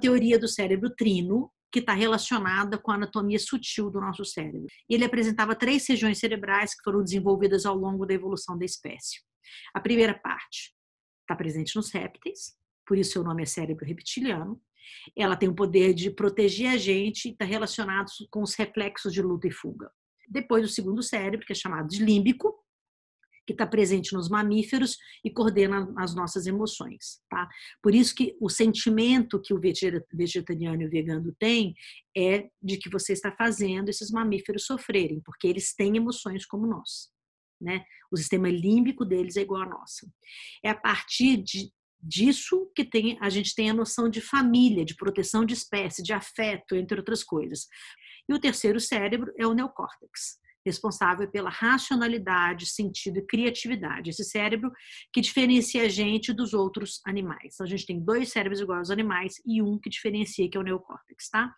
teoria do cérebro trino, que está relacionada com a anatomia sutil do nosso cérebro. Ele apresentava três regiões cerebrais que foram desenvolvidas ao longo da evolução da espécie. A primeira parte está presente nos répteis, por isso seu nome é cérebro reptiliano. Ela tem o poder de proteger a gente e está relacionado com os reflexos de luta e fuga. Depois, o segundo cérebro, que é chamado de límbico, que está presente nos mamíferos e coordena as nossas emoções. Tá? Por isso que o sentimento que o vegetariano e o vegano têm é de que você está fazendo esses mamíferos sofrerem, porque eles têm emoções como nós. Né? O sistema límbico deles é igual ao nosso. É a partir de, disso que tem, a gente tem a noção de família, de proteção de espécie, de afeto, entre outras coisas. E o terceiro cérebro é o neocórtex responsável pela racionalidade, sentido e criatividade. Esse cérebro que diferencia a gente dos outros animais. Então, a gente tem dois cérebros iguais aos animais e um que diferencia, que é o neocórtex, tá?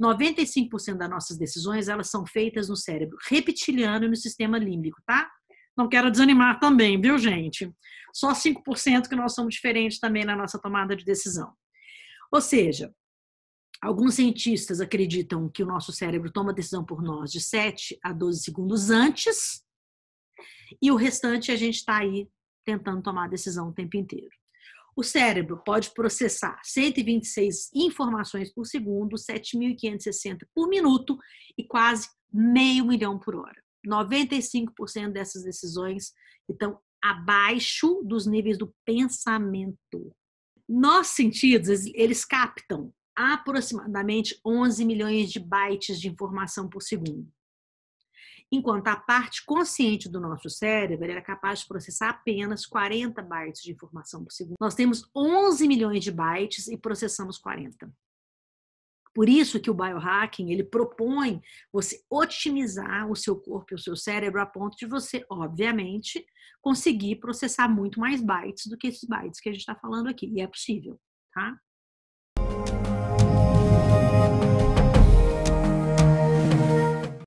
95% das nossas decisões, elas são feitas no cérebro reptiliano e no sistema límbico, tá? Não quero desanimar também, viu, gente? Só 5% que nós somos diferentes também na nossa tomada de decisão. Ou seja, Alguns cientistas acreditam que o nosso cérebro toma decisão por nós de 7 a 12 segundos antes, e o restante a gente está aí tentando tomar decisão o tempo inteiro. O cérebro pode processar 126 informações por segundo, 7.560 por minuto e quase meio milhão por hora. 95% dessas decisões estão abaixo dos níveis do pensamento. Nossos sentidos, eles captam aproximadamente 11 milhões de bytes de informação por segundo. Enquanto a parte consciente do nosso cérebro era capaz de processar apenas 40 bytes de informação por segundo. Nós temos 11 milhões de bytes e processamos 40. Por isso que o biohacking, ele propõe você otimizar o seu corpo e o seu cérebro a ponto de você, obviamente, conseguir processar muito mais bytes do que esses bytes que a gente está falando aqui. E é possível, tá?